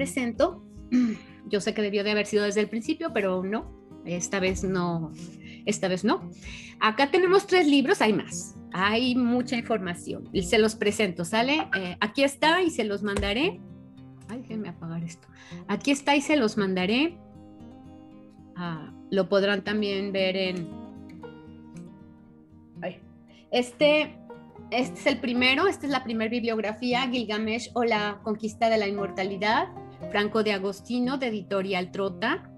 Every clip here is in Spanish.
presento. Yo sé que debió de haber sido desde el principio, pero no, esta vez no, esta vez no. Acá tenemos tres libros, hay más, hay mucha información. Y se los presento, ¿sale? Eh, aquí está y se los mandaré. Ay, déjenme apagar esto. Aquí está y se los mandaré. Ah, lo podrán también ver en... Este, este es el primero, esta es la primera bibliografía, Gilgamesh o la conquista de la inmortalidad. Franco de Agostino de Editorial Trota.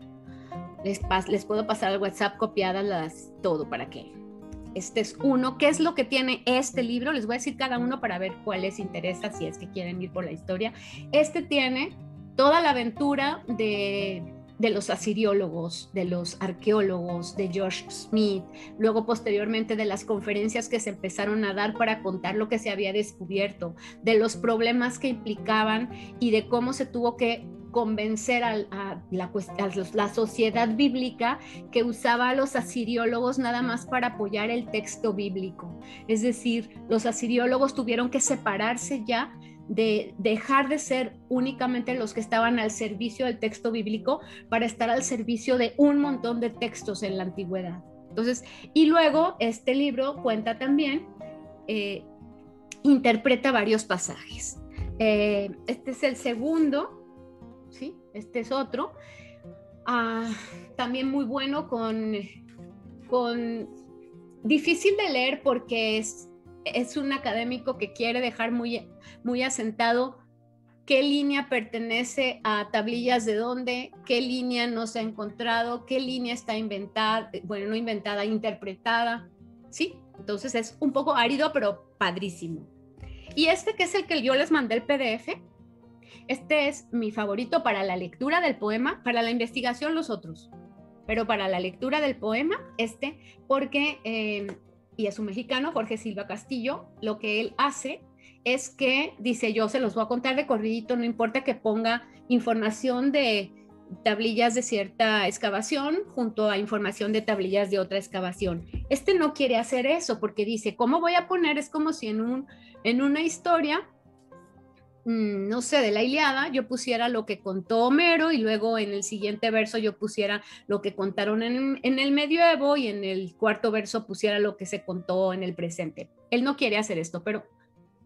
Les, les puedo pasar al WhatsApp copiadas las, todo para que este es uno. ¿Qué es lo que tiene este libro? Les voy a decir cada uno para ver cuál les interesa, si es que quieren ir por la historia. Este tiene toda la aventura de de los asiriólogos, de los arqueólogos, de George Smith, luego posteriormente de las conferencias que se empezaron a dar para contar lo que se había descubierto, de los problemas que implicaban y de cómo se tuvo que convencer a, la, a, la, sociedad bíblica que usaba a los asiriólogos nada más para apoyar el texto bíblico. Es decir, los asiriólogos tuvieron que separarse ya de dejar de ser únicamente los que estaban al servicio del texto bíblico para estar al servicio de un montón de textos en la antigüedad. Entonces, y luego este libro cuenta también, eh, interpreta varios pasajes. Eh, este es el segundo, ¿sí? Este es otro. Ah, también muy bueno con, con difícil de leer porque es es un académico que quiere dejar muy, muy asentado qué línea pertenece a tablillas de dónde, qué línea no se ha encontrado, qué línea está inventada, bueno, no inventada, interpretada, ¿sí? Entonces es un poco árido, pero padrísimo. Y este que es el que yo les mandé el PDF, este es mi favorito para la lectura del poema, para la investigación los otros, pero para la lectura del poema, este, porque... Eh, y es un mexicano, Jorge Silva Castillo, lo que él hace es que dice, yo se los voy a contar de corridito, no importa que ponga información de tablillas de cierta excavación junto a información de tablillas de otra excavación. Este no quiere hacer eso porque dice, ¿cómo voy a poner? Es como si en, un, en una historia Mm, no sé, de la Iliada, yo pusiera lo que contó Homero y luego en el siguiente verso yo pusiera lo que contaron en, el medioevo y en el cuarto verso pusiera lo que se contó en el presente. Él no quiere hacer esto, pero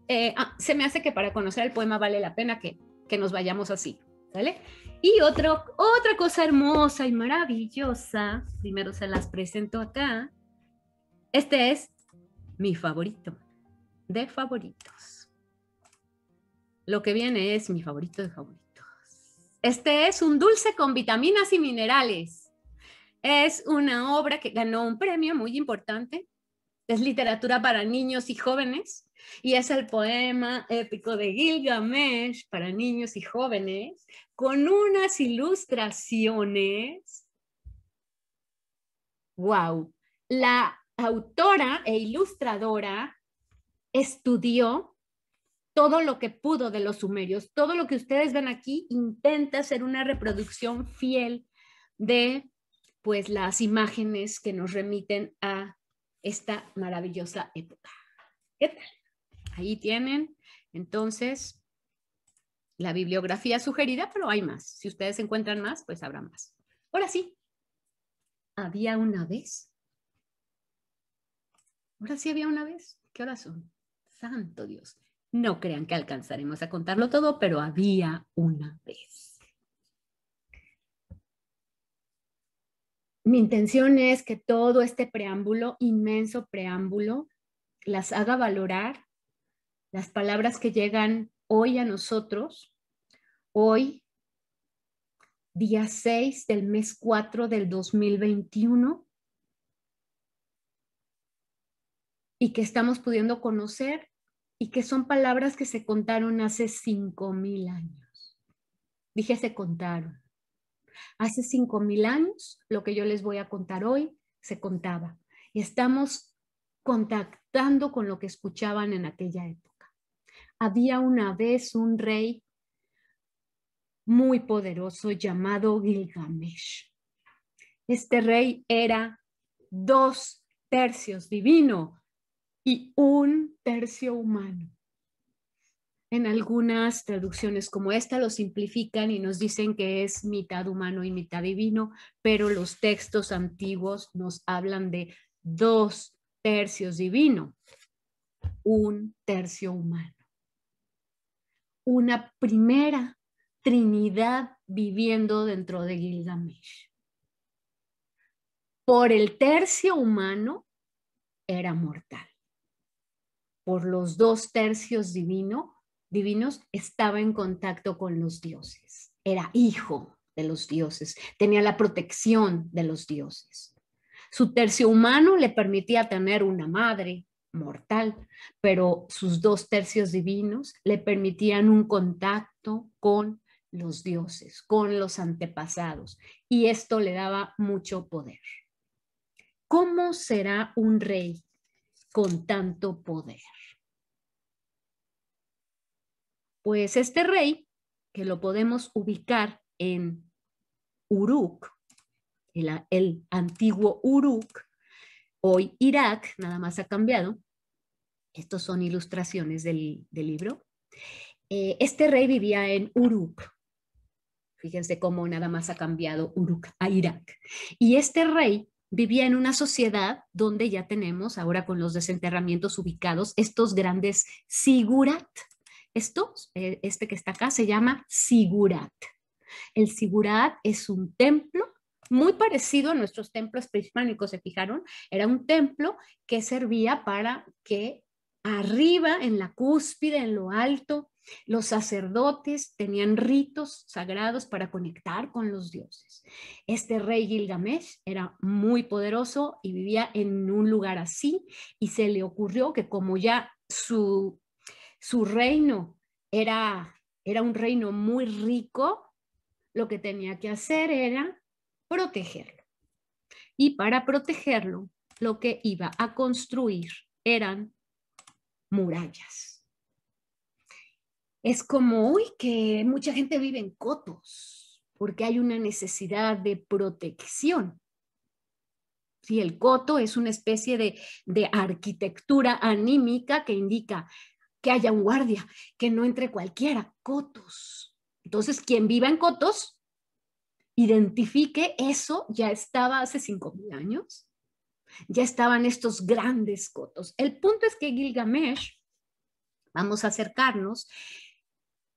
eh, ah, se me hace que para conocer el poema vale la pena que, nos vayamos así, ¿vale? Y otra cosa hermosa y maravillosa, primero se las presento acá, este es mi favorito, de favoritos. Lo que viene es mi favorito de favoritos. Este es un dulce con vitaminas y minerales. Es una obra que ganó un premio muy importante. Es literatura para niños y jóvenes y es el poema épico de Gilgamesh para niños y jóvenes con unas ilustraciones. ¡Wow! La autora e ilustradora estudió todo lo que pudo de los sumerios. Todo lo que ustedes ven aquí intenta ser una reproducción fiel de pues las imágenes que nos remiten a esta maravillosa época. ¿Qué tal? Ahí tienen entonces la bibliografía sugerida, pero hay más. Si ustedes encuentran más, pues habrá más. Ahora sí, había una vez. Ahora sí había una vez. ¿Qué horas son? Santo Dios. No crean que alcanzaremos a contarlo todo, pero había una vez. Mi intención es que todo este preámbulo, inmenso preámbulo, las haga valorar las palabras que llegan hoy a nosotros, hoy, día 6 del mes 4 del 2021, y que estamos pudiendo conocer y que son palabras que se contaron hace cinco mil años. Dije se contaron. Hace cinco mil años, lo que yo les voy a contar hoy, se contaba. Y estamos contactando con lo que escuchaban en aquella época. Había una vez un rey muy poderoso llamado Gilgamesh. Este rey era dos tercios divino, y un tercio humano. En algunas traducciones como esta lo simplifican y nos dicen que es mitad humano y mitad divino, pero los textos antiguos nos hablan de dos tercios divino, un tercio humano. Una primera Trinidad viviendo dentro de Gilgamesh. Por el tercio humano era mortal por los dos tercios divinos, estaba en contacto con los dioses. Era hijo de los dioses, tenía la protección de los dioses. Su tercio humano le permitía tener una madre mortal, pero sus dos tercios divinos le permitían un contacto con los dioses, con los antepasados, y esto le daba mucho poder. ¿Cómo será un rey con tanto poder. Pues este rey, que lo podemos ubicar en Uruk, el, antiguo Uruk, hoy Irak, nada más ha cambiado. Estos son ilustraciones del, libro. Eh, este rey vivía en Uruk. Fíjense cómo nada más ha cambiado Uruk a Irak. Y este rey vivía en una sociedad donde ya tenemos ahora con los desenterramientos ubicados estos grandes sigurat. Esto, eh, este que está acá se llama sigurat. El sigurat es un templo muy parecido a nuestros templos prehispánicos, se fijaron, era un templo que servía para que Arriba, en la cúspide, en lo alto, los sacerdotes tenían ritos sagrados para conectar con los dioses. Este rey Gilgamesh era muy poderoso y vivía en un lugar así y se le ocurrió que como ya su, su reino era, era un reino muy rico, lo que tenía que hacer era protegerlo. Y para protegerlo, lo que iba a construir eran murallas. Es como hoy que mucha gente vive en cotos porque hay una necesidad de protección. Si el coto es una especie de, de arquitectura anímica que indica que haya un guardia, que no entre cualquiera, cotos. Entonces, quien viva en cotos, identifique eso, ya estaba hace 5.000 años, ya estaban estos grandes cotos. El punto es que Gilgamesh, vamos a acercarnos,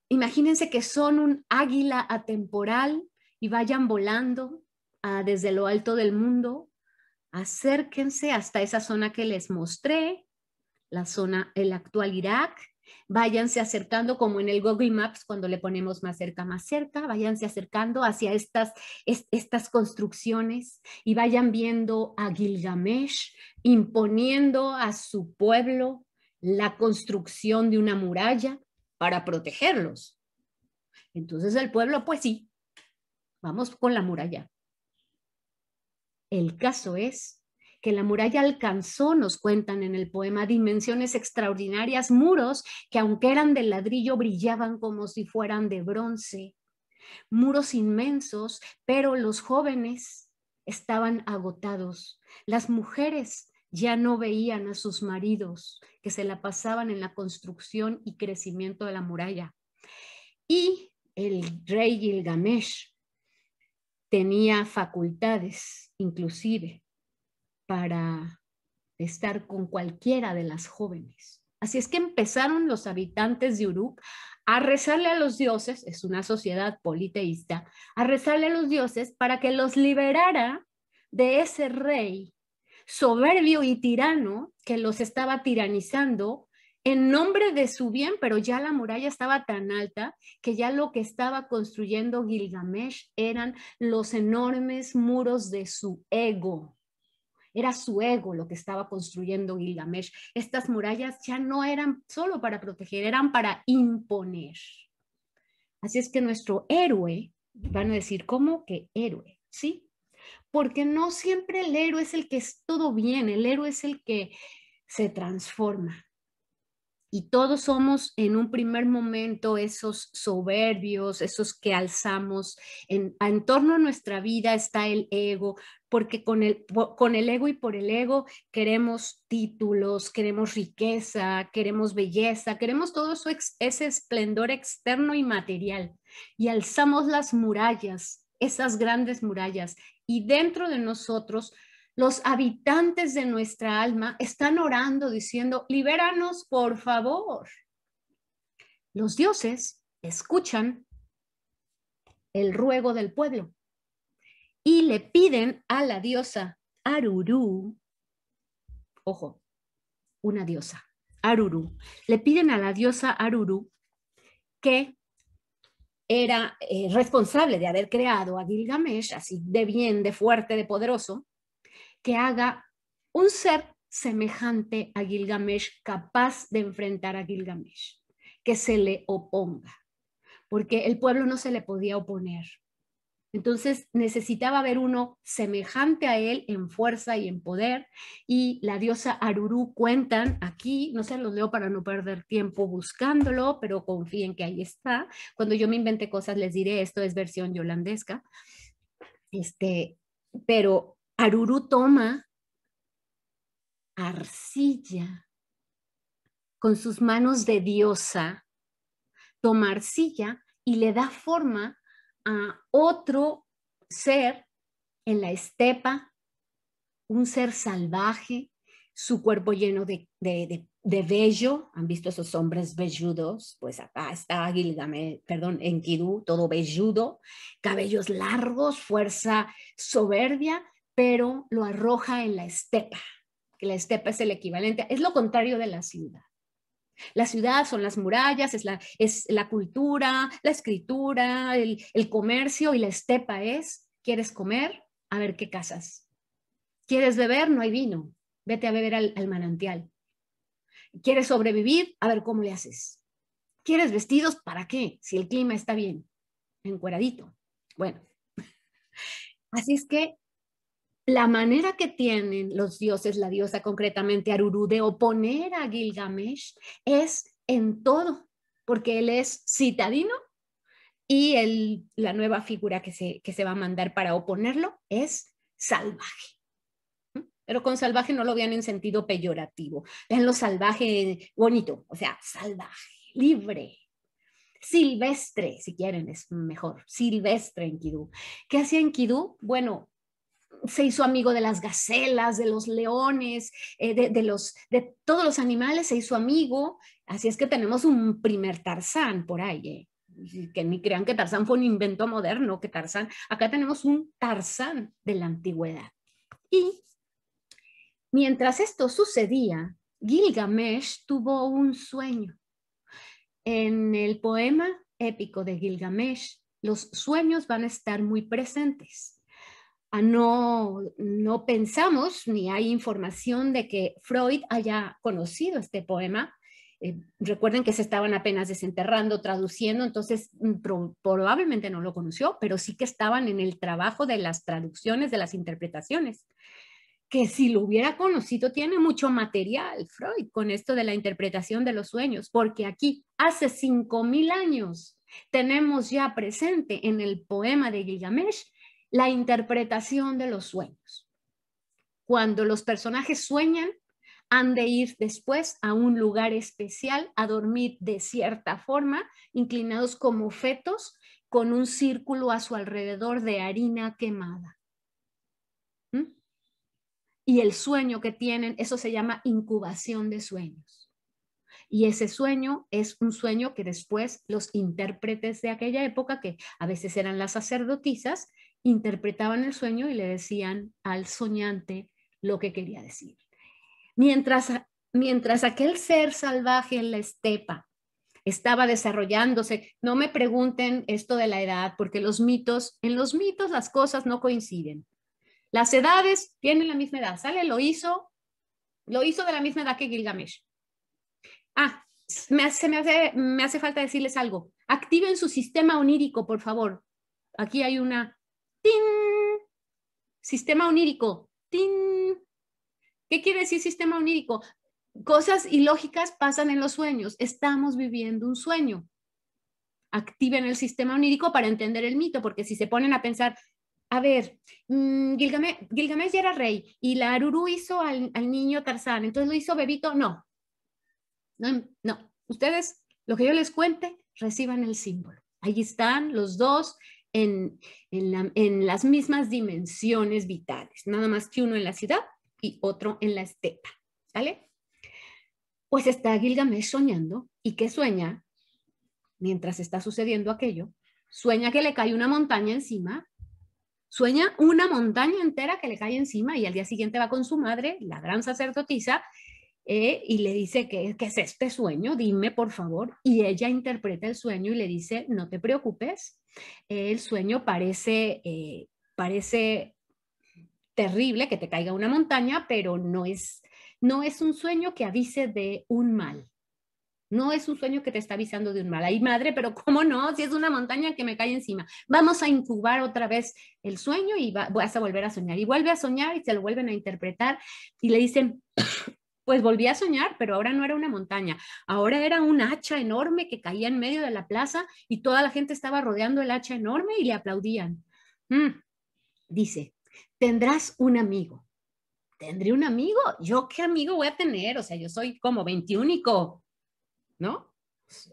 imagínense que son un águila atemporal y vayan volando ah, desde lo alto del mundo. Acérquense hasta esa zona que les mostré, la zona, el actual Irak, váyanse acercando como en el Google Maps cuando le ponemos más cerca, más cerca, váyanse acercando hacia estas, estas construcciones y vayan viendo a Gilgamesh imponiendo a su pueblo la construcción de una muralla para protegerlos. Entonces el pueblo, pues sí, vamos con la muralla. El caso es que la muralla alcanzó, nos cuentan en el poema, dimensiones extraordinarias, muros que aunque eran de ladrillo brillaban como si fueran de bronce, muros inmensos, pero los jóvenes estaban agotados, las mujeres ya no veían a sus maridos que se la pasaban en la construcción y crecimiento de la muralla. Y el rey Gilgamesh tenía facultades, inclusive, para estar con cualquiera de las jóvenes. Así es que empezaron los habitantes de Uruk a rezarle a los dioses, es una sociedad politeísta, a rezarle a los dioses para que los liberara de ese rey soberbio y tirano que los estaba tiranizando en nombre de su bien, pero ya la muralla estaba tan alta que ya lo que estaba construyendo Gilgamesh eran los enormes muros de su ego era su ego lo que estaba construyendo Gilgamesh. Estas murallas ya no eran solo para proteger, eran para imponer. Así es que nuestro héroe, van a decir, ¿cómo que héroe? ¿Sí? Porque no siempre el héroe es el que es todo bien, el héroe es el que se transforma. Y todos somos en un primer momento esos soberbios, esos que alzamos. En, en torno a nuestra vida está el ego, porque con el, con el ego y por el ego queremos títulos, queremos riqueza, queremos belleza, queremos todo ese esplendor externo y material. Y alzamos las murallas, esas grandes murallas, y dentro de nosotros los habitantes de nuestra alma están orando diciendo, libéranos por favor. Los dioses escuchan el ruego del pueblo y le piden a la diosa Aruru, ojo, una diosa, Aruru, le piden a la diosa Aruru que era eh, responsable de haber creado a Gilgamesh, así de bien, de fuerte, de poderoso, que haga un ser semejante a Gilgamesh, capaz de enfrentar a Gilgamesh, que se le oponga, porque el pueblo no se le podía oponer, entonces necesitaba ver uno semejante a él en fuerza y en poder. Y la diosa Aruru cuentan aquí, no se los leo para no perder tiempo buscándolo, pero confíen que ahí está. Cuando yo me invente cosas les diré, esto es versión yolandesca. Este, pero Aruru toma arcilla con sus manos de diosa, toma arcilla y le da forma a otro ser en la estepa, un ser salvaje, su cuerpo lleno de, de, vello. ¿Han visto esos hombres velludos? Pues acá está Gilgamesh, perdón, Enkidu, todo velludo, cabellos largos, fuerza soberbia, pero lo arroja en la estepa, la estepa es el equivalente, es lo contrario de la ciudad. La ciudad son las murallas, es la, es la cultura, la escritura, el, el comercio y la estepa es, ¿quieres comer? A ver qué casas. ¿Quieres beber? No hay vino. Vete a beber al, al manantial. ¿Quieres sobrevivir? A ver cómo le haces. ¿Quieres vestidos? ¿Para qué? Si el clima está bien, encueradito. Bueno, así es que la manera que tienen los dioses, la diosa concretamente Aruru, de oponer a Gilgamesh es en todo, porque él es citadino y el, la nueva figura que se, que se va a mandar para oponerlo es salvaje. ¿Mm? Pero con salvaje no lo vean en sentido peyorativo, lo salvaje bonito, o sea, salvaje, libre, silvestre, si quieren, es mejor, silvestre en Kidú. ¿Qué hacía en Kidú? Bueno, se hizo amigo de las gacelas, de los leones, eh, de, todos los animales, se hizo amigo. Así es que tenemos un primer Tarzán por ahí. ¿eh? Que ni crean que Tarzán fue un invento moderno, que Tarzán, acá tenemos un Tarzán de la antigüedad. Y mientras esto sucedía, Gilgamesh tuvo un sueño. En el poema épico de Gilgamesh, los sueños van a estar muy presentes no, pensamos ni hay información de que Freud haya conocido este poema. Eh, recuerden que se estaban apenas desenterrando, traduciendo, entonces mm, probablemente no lo conoció, pero sí que estaban en el trabajo de las traducciones, de las interpretaciones. Que si lo hubiera conocido, tiene mucho material Freud con esto de la interpretación de los sueños, porque aquí hace 5.000 años tenemos ya presente en el poema de Gilgamesh la interpretación de los sueños. Cuando los personajes sueñan, han de ir después a un lugar especial a dormir de cierta forma, inclinados como fetos, con un círculo a su alrededor de harina quemada. ¿Mm? Y el sueño que tienen, eso se llama incubación de sueños. Y ese sueño es un sueño que después los intérpretes de aquella época, que a veces eran las sacerdotisas, interpretaban el sueño y le decían al soñante lo que quería decir. Mientras, mientras aquel ser salvaje en la estepa estaba desarrollándose, no me pregunten esto de la edad, porque los mitos, en los mitos las cosas no coinciden. Las edades tienen la misma edad. Sale, lo hizo, lo hizo de la misma edad que Gilgamesh. Ah, me me hace falta decirles algo. Activen su sistema onírico, por favor. Aquí hay una ¡Tin! Sistema onírico. ¡Tin! ¿Qué quiere decir sistema onírico? Cosas ilógicas pasan en los sueños. Estamos viviendo un sueño. Activen el sistema onírico para entender el mito, porque si se ponen a pensar, a ver, mm, Gilgamesh, ya era rey y la Aruru hizo al, niño Tarzán, entonces lo hizo Bebito, no. no. No, ustedes, lo que yo les cuente, reciban el símbolo. Allí están los dos en, las mismas dimensiones vitales, nada más que uno en la ciudad y otro en la estepa, ¿sale? Pues está Gilgamesh soñando y ¿qué sueña? Mientras está sucediendo aquello, sueña que le cae una montaña encima, sueña una montaña entera que le cae encima y al día siguiente va con su madre, la gran sacerdotisa, eh, y le dice, que ¿qué es este sueño? Dime, por favor. Y ella interpreta el sueño y le dice, no te preocupes, el sueño parece, eh, parece terrible que te caiga una montaña, pero no es, no es un sueño que avise de un mal. No es un sueño que te está avisando de un mal. Ay, madre, pero ¿cómo no? Si es una montaña que me cae encima. Vamos a incubar otra vez el sueño y vas a volver a soñar. Y vuelve a soñar y se lo vuelven a interpretar y le dicen, pues volví a soñar, pero ahora no era una montaña, ahora era un hacha enorme que caía en medio de la plaza y toda la gente estaba rodeando el hacha enorme y le aplaudían. Mm, dice, tendrás un amigo. ¿Tendré un amigo? ¿Yo qué amigo voy a tener? O sea, yo soy como veintiúnico, ¿no?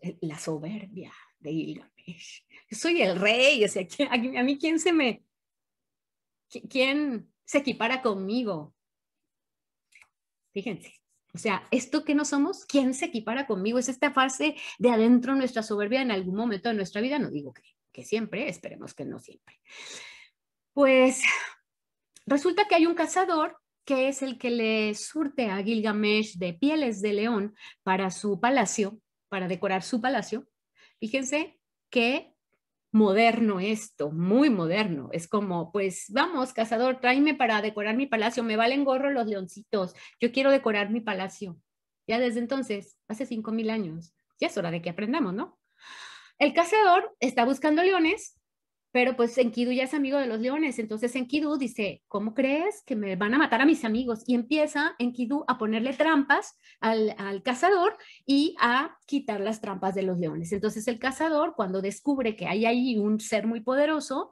Eh, la soberbia de Gilgamesh. Yo soy el rey, o sea, a mí quién se me... ¿Quién se equipara conmigo? Fíjense. O sea, esto que no somos, ¿quién se equipara conmigo? Es esta fase de adentro nuestra soberbia en algún momento de nuestra vida. No digo que, que siempre, esperemos que no siempre. Pues resulta que hay un cazador que es el que le surte a Gilgamesh de pieles de león para su palacio, para decorar su palacio. Fíjense que moderno esto, muy moderno. Es como, pues vamos, cazador, tráeme para decorar mi palacio, me valen gorro los leoncitos, yo quiero decorar mi palacio. Ya desde entonces, hace 5.000 años, ya es hora de que aprendamos, ¿no? El cazador está buscando leones pero pues Enkidu ya es amigo de los leones, entonces Enkidu dice, ¿cómo crees que me van a matar a mis amigos? Y empieza Enkidu a ponerle trampas al, cazador y a quitar las trampas de los leones. Entonces el cazador, cuando descubre que hay ahí un ser muy poderoso,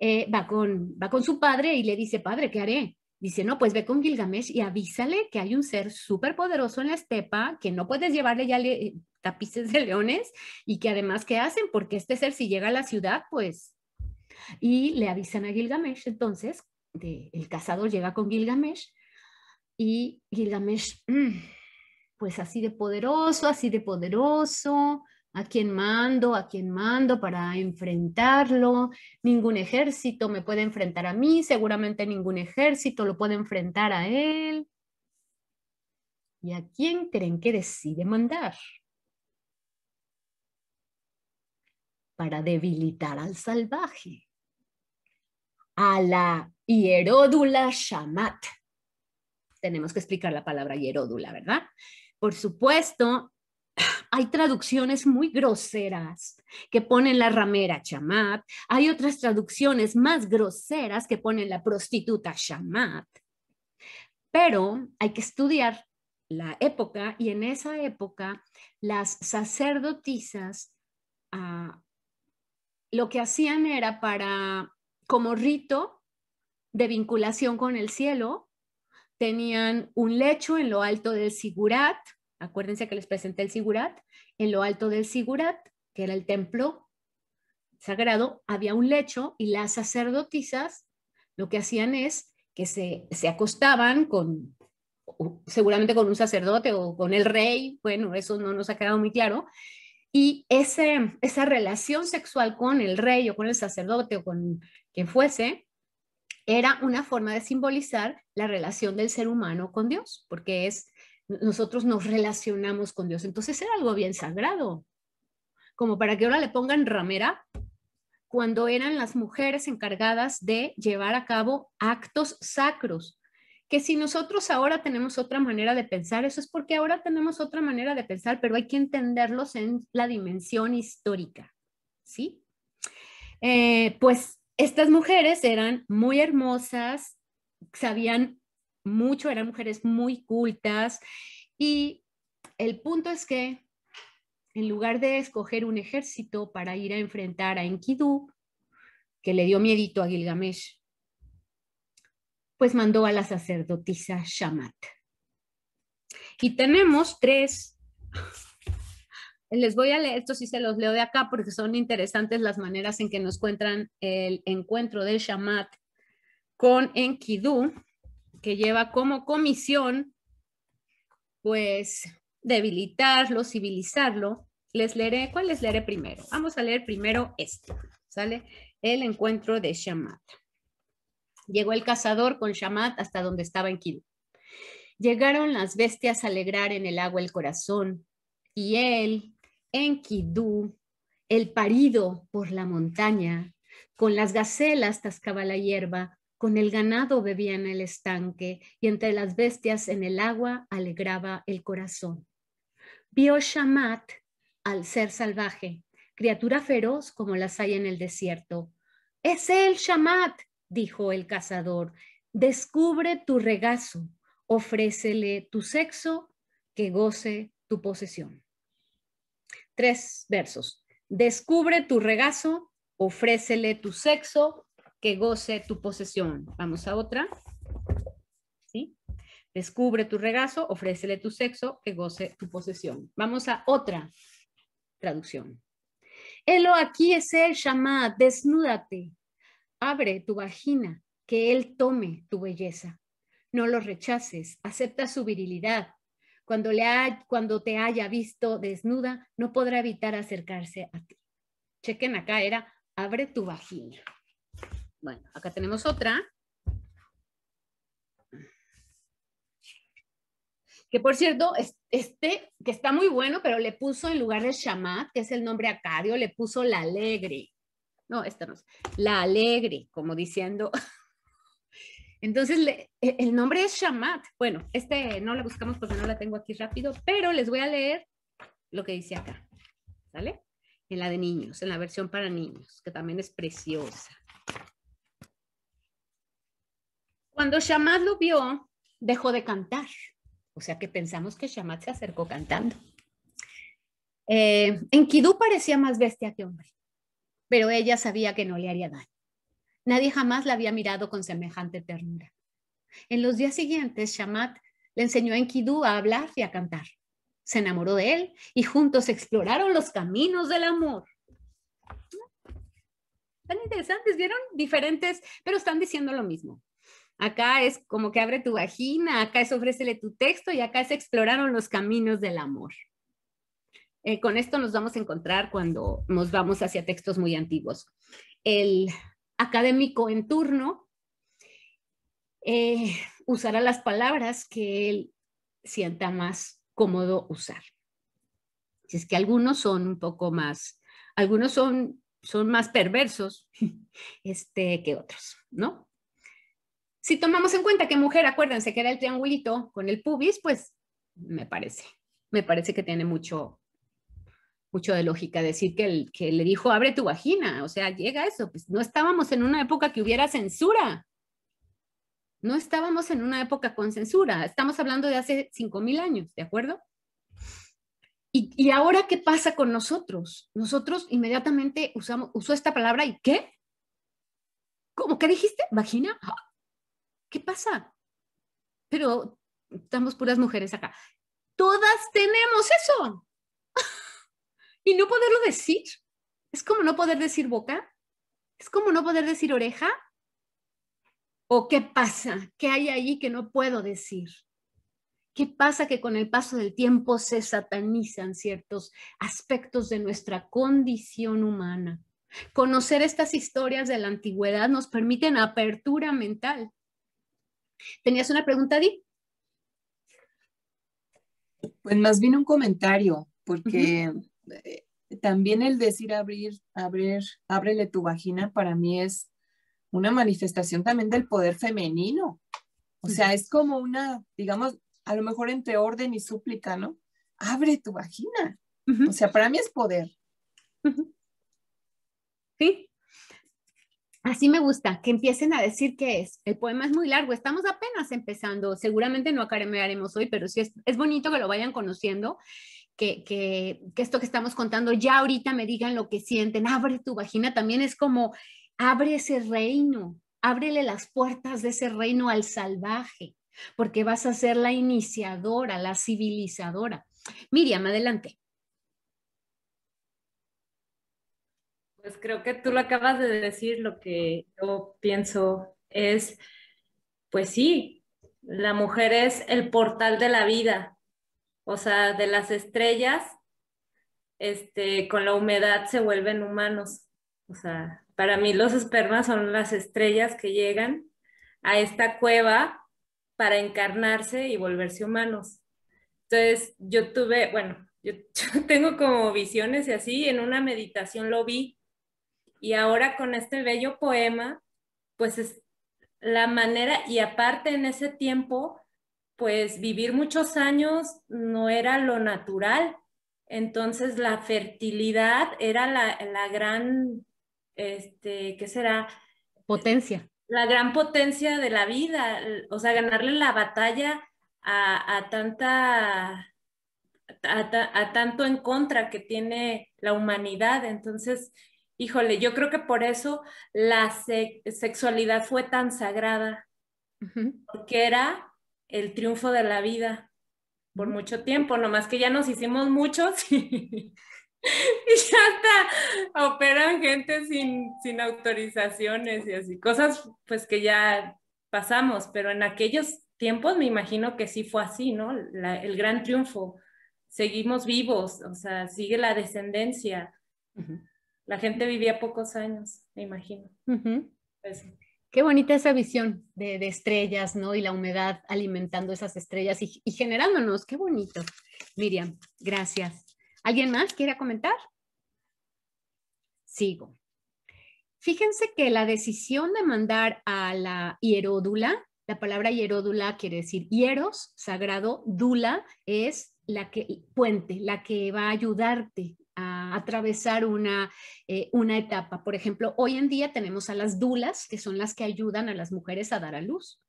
eh, va, con, va con su padre y le dice, padre, ¿qué haré? Dice, no, pues ve con Gilgamesh y avísale que hay un ser súper poderoso en la estepa, que no puedes llevarle ya tapices de leones y que además, ¿qué hacen? Porque este ser si llega a la ciudad, pues y le avisan a Gilgamesh, entonces, el cazador llega con Gilgamesh y Gilgamesh, mm, pues así de poderoso, así de poderoso, ¿a quién mando? ¿A quién mando para enfrentarlo? Ningún ejército me puede enfrentar a mí, seguramente ningún ejército lo puede enfrentar a él. ¿Y a quién creen que decide mandar? para debilitar al salvaje, a la hieródula shamat. Tenemos que explicar la palabra hieródula, ¿verdad? Por supuesto, hay traducciones muy groseras que ponen la ramera chamat hay otras traducciones más groseras que ponen la prostituta chamat pero hay que estudiar la época y en esa época las sacerdotisas ah, lo que hacían era para, como rito de vinculación con el cielo, tenían un lecho en lo alto del sigurat, acuérdense que les presenté el sigurat, en lo alto del sigurat, que era el templo sagrado, había un lecho y las sacerdotisas lo que hacían es que se, se acostaban con, seguramente con un sacerdote o con el rey, bueno, eso no nos ha quedado muy claro, y esa relación sexual con el rey o con el sacerdote o con quien fuese, era una forma de simbolizar la relación del ser humano con Dios, porque es nosotros nos relacionamos con Dios. Entonces era algo bien sagrado, como para que ahora le pongan ramera cuando eran las mujeres encargadas de llevar a cabo actos sacros, si nosotros ahora tenemos otra manera de pensar, eso es porque ahora tenemos otra manera de pensar, pero hay que entenderlos en la dimensión histórica, ¿sí? Eh, pues estas mujeres eran muy hermosas, sabían mucho, eran mujeres muy cultas y el punto es que en lugar de escoger un ejército para ir a enfrentar a Enkidu, que le dio miedito a Gilgamesh, pues mandó a la sacerdotisa Shamat. Y tenemos tres, les voy a leer, estos sí se los leo de acá porque son interesantes las maneras en que nos cuentan el encuentro de Shamat con Enkidu, que lleva como comisión, pues, debilitarlo, civilizarlo. Les leeré, ¿cuál les leeré primero? Vamos a leer primero este, ¿sale? El encuentro de Shamat. Llegó el cazador con Shamat hasta donde estaba en Llegaron las bestias a alegrar en el agua el corazón, y él, en el parido por la montaña, con las gacelas tascaba la hierba, con el ganado bebía en el estanque, y entre las bestias en el agua alegraba el corazón. Vio Shamat al ser salvaje, criatura feroz como las hay en el desierto. Es él, Shamat, dijo el cazador, descubre tu regazo, ofrécele tu sexo, que goce tu posesión. Tres versos. Descubre tu regazo, ofrécele tu sexo, que goce tu posesión. Vamos a otra. ¿Sí? Descubre tu regazo, ofrécele tu sexo, que goce tu posesión. Vamos a otra traducción. Helo aquí es el llamado, desnúdate, Abre tu vagina, que Él tome tu belleza. No lo rechaces, acepta su virilidad. Cuando, le cuando te haya visto desnuda, no podrá evitar acercarse a ti. Chequen acá, era abre tu vagina. Bueno, acá tenemos otra. que por cierto, este, que está muy bueno, pero le puso en lugar de Shamat, que es el nombre acadio, le puso la alegre no, esta no es, la alegre, como diciendo. Entonces, e, el nombre es Shamat. Bueno, este no la buscamos porque no la tengo aquí rápido, pero les voy a leer lo que dice acá, ¿sale? En la de niños, en la versión para niños, que también es preciosa. Cuando Shamat lo vio, dejó de cantar. O sea que pensamos que Shamat se acercó cantando. Eh, en Enkidu parecía más bestia que hombre pero ella sabía que no le haría daño. Nadie jamás la había mirado con semejante ternura. En los días siguientes, Shamat le enseñó a Enkidu a hablar y a cantar. Se enamoró de él y juntos exploraron los caminos del amor. Tan interesantes, vieron diferentes, pero están diciendo lo mismo. Acá es como que abre tu vagina, acá es ofrécele tu texto y acá es exploraron los caminos del amor. Eh, con esto nos vamos a encontrar cuando nos vamos hacia textos muy antiguos. El académico en turno eh, usará las palabras que él sienta más cómodo usar. Si es que algunos son un poco más, algunos son, son más perversos este, que otros, ¿no? Si tomamos en cuenta que mujer, acuérdense que era el triangulito con el pubis, pues me parece, me parece que tiene mucho, mucho de lógica decir que, el, que le dijo, abre tu vagina, o sea, llega eso, pues no estábamos en una época que hubiera censura. No estábamos en una época con censura, estamos hablando de hace 5.000 años, ¿de acuerdo? Y, ahora, ¿qué pasa con nosotros? Nosotros inmediatamente usamos, usó esta palabra y ¿qué? ¿Cómo? que dijiste? ¿Vagina? Ah, ¿Qué pasa? Pero estamos puras mujeres acá. Todas tenemos eso y no poderlo decir. Es como no poder decir boca, es como no poder decir oreja. ¿O qué pasa? ¿Qué hay ahí que no puedo decir? ¿Qué pasa que con el paso del tiempo se satanizan ciertos aspectos de nuestra condición humana? Conocer estas historias de la antigüedad nos permiten apertura mental. ¿Tenías una pregunta, Di? Pues más bien un comentario, porque eh, también el decir abrir, abrir, ábrele tu vagina para mí es una manifestación también del poder femenino. O sea, es como una, digamos, a lo mejor entre orden y súplica, ¿no? Abre tu vagina. O sea, para mí es poder. Sí. Así me gusta, que empiecen a decir qué es. El poema es muy largo, estamos apenas empezando. Seguramente no acabaremos hoy, pero sí es, es bonito que lo vayan conociendo que, esto que estamos contando ya ahorita me digan lo que sienten, abre tu vagina, también es como abre ese reino, ábrele las puertas de ese reino al salvaje, porque vas a ser la iniciadora, la civilizadora. Miriam, adelante. Pues creo que tú lo acabas de decir, lo que yo pienso es, pues sí, la mujer es el portal de la vida, o sea, de las estrellas, este, con la humedad se vuelven humanos. O sea, para mí los espermas son las estrellas que llegan a esta cueva para encarnarse y volverse humanos. Entonces, yo tuve, bueno, yo tengo como visiones y así, en una meditación lo vi. Y ahora con este bello poema, pues es la manera, y aparte en ese tiempo, pues vivir muchos años no era lo natural. Entonces la fertilidad era la, gran, este, ¿qué será? Potencia. La gran potencia de la vida, o sea, ganarle la batalla a, tanta a, tanto en contra que tiene la humanidad. Entonces, híjole, yo creo que por eso la sexualidad fue tan sagrada, porque era el triunfo de la vida por mucho tiempo, nomás que ya nos hicimos muchos y, ya hasta operan gente sin, autorizaciones y así, cosas pues que ya pasamos, pero en aquellos tiempos me imagino que sí fue así, ¿no? el gran triunfo, seguimos vivos, o sea, sigue la descendencia. La gente vivía pocos años, me imagino. Qué bonita esa visión de, estrellas, ¿no? Y la humedad alimentando esas estrellas y, generándonos. Qué bonito. Miriam, gracias. ¿Alguien más quiere comentar? Sigo. Fíjense que la decisión de mandar a la hieródula, la palabra hieródula quiere decir hieros, sagrado, dula es la que puente, la que va a ayudarte, a atravesar una, eh, una etapa. Por ejemplo, hoy en día tenemos a las dulas, que son las que ayudan a las mujeres a dar a luz.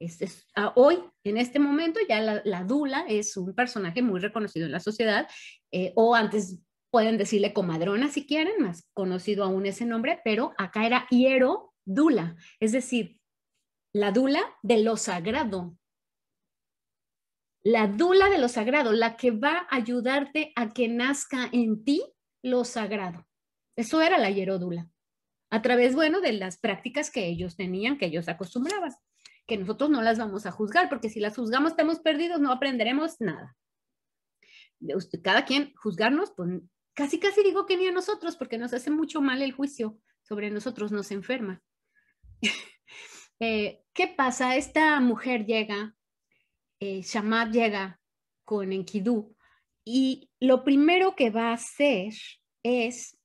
Este ah, hoy, en este momento, ya la, dula es un personaje muy reconocido en la sociedad, eh, o antes pueden decirle comadrona si quieren, más conocido aún ese nombre, pero acá era hiero dula, es decir, la dula de lo sagrado, la dula de lo sagrado, la que va a ayudarte a que nazca en ti lo sagrado. Eso era la hieródula, a través, bueno, de las prácticas que ellos tenían, que ellos acostumbraban, que nosotros no las vamos a juzgar, porque si las juzgamos estamos perdidos, no aprenderemos nada. Cada quien juzgarnos, pues casi casi digo que ni a nosotros, porque nos hace mucho mal el juicio sobre nosotros, nos enferma. Eh, ¿Qué pasa? Esta mujer llega eh, llega con Enkidu y lo primero que va a hacer es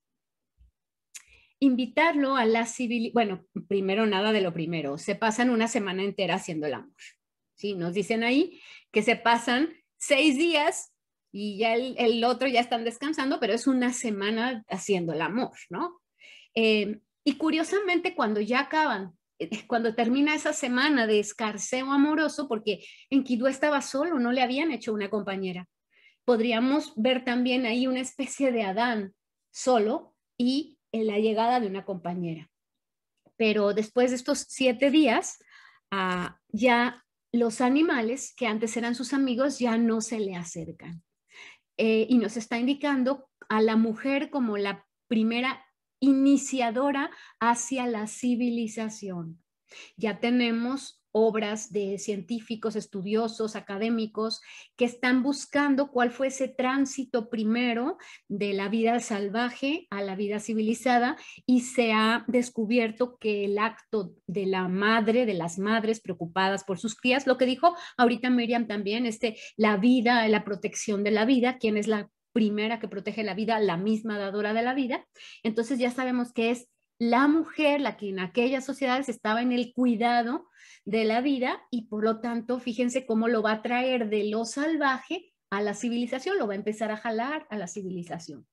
invitarlo a la civilización. Bueno, primero nada de lo primero, se pasan una semana entera haciendo el amor. Sí, nos dicen ahí que se pasan seis días y ya el, otro ya están descansando, pero es una semana haciendo el amor, ¿no? Eh, y curiosamente, cuando ya acaban eh, cuando termina esa semana de escarceo amoroso, porque en Kidú estaba solo, no le habían hecho una compañera. Podríamos ver también ahí una especie de Adán solo y en eh, la llegada de una compañera. Pero después de estos siete días, ah, ya los animales que antes eran sus amigos ya no se le acercan. Eh, y nos está indicando a la mujer como la primera iniciadora hacia la civilización. Ya tenemos obras de científicos, estudiosos, académicos, que están buscando cuál fue ese tránsito primero de la vida salvaje a la vida civilizada y se ha descubierto que el acto de la madre, de las madres preocupadas por sus crías, lo que dijo ahorita Miriam también, este, la vida, la protección de la vida, quién es la primera que protege la vida, la misma dadora de la vida. Entonces ya sabemos que es la mujer la que en aquellas sociedades estaba en el cuidado de la vida y por lo tanto, fíjense cómo lo va a traer de lo salvaje a la civilización, lo va a empezar a jalar a la civilización.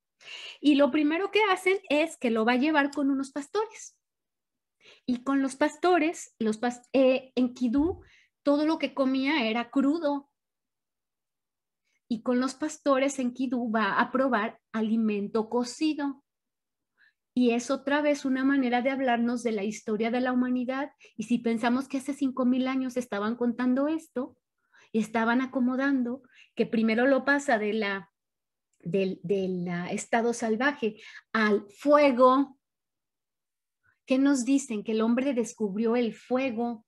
Y lo primero que hacen es que lo va a llevar con unos pastores. Y con los pastores, los eh, en Kidú, todo lo que comía era crudo, y con los pastores en Kidú va a probar alimento cocido. Y es otra vez una manera de hablarnos de la historia de la humanidad. Y si pensamos que hace cinco 5.000 años estaban contando esto y estaban acomodando, que primero lo pasa de la, del, del ah, estado salvaje al fuego, ¿qué nos dicen? Que el hombre descubrió el fuego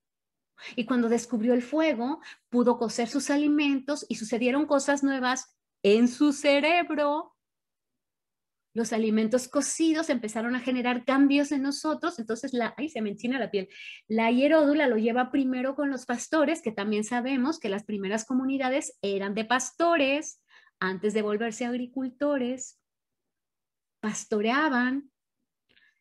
y cuando descubrió el fuego, pudo cocer sus alimentos y sucedieron cosas nuevas en su cerebro. Los alimentos cocidos empezaron a generar cambios en nosotros, entonces la, se menciona la piel. La hieródula lo lleva primero con los pastores, que también sabemos que las primeras comunidades eran de pastores antes de volverse agricultores. Pastoreaban,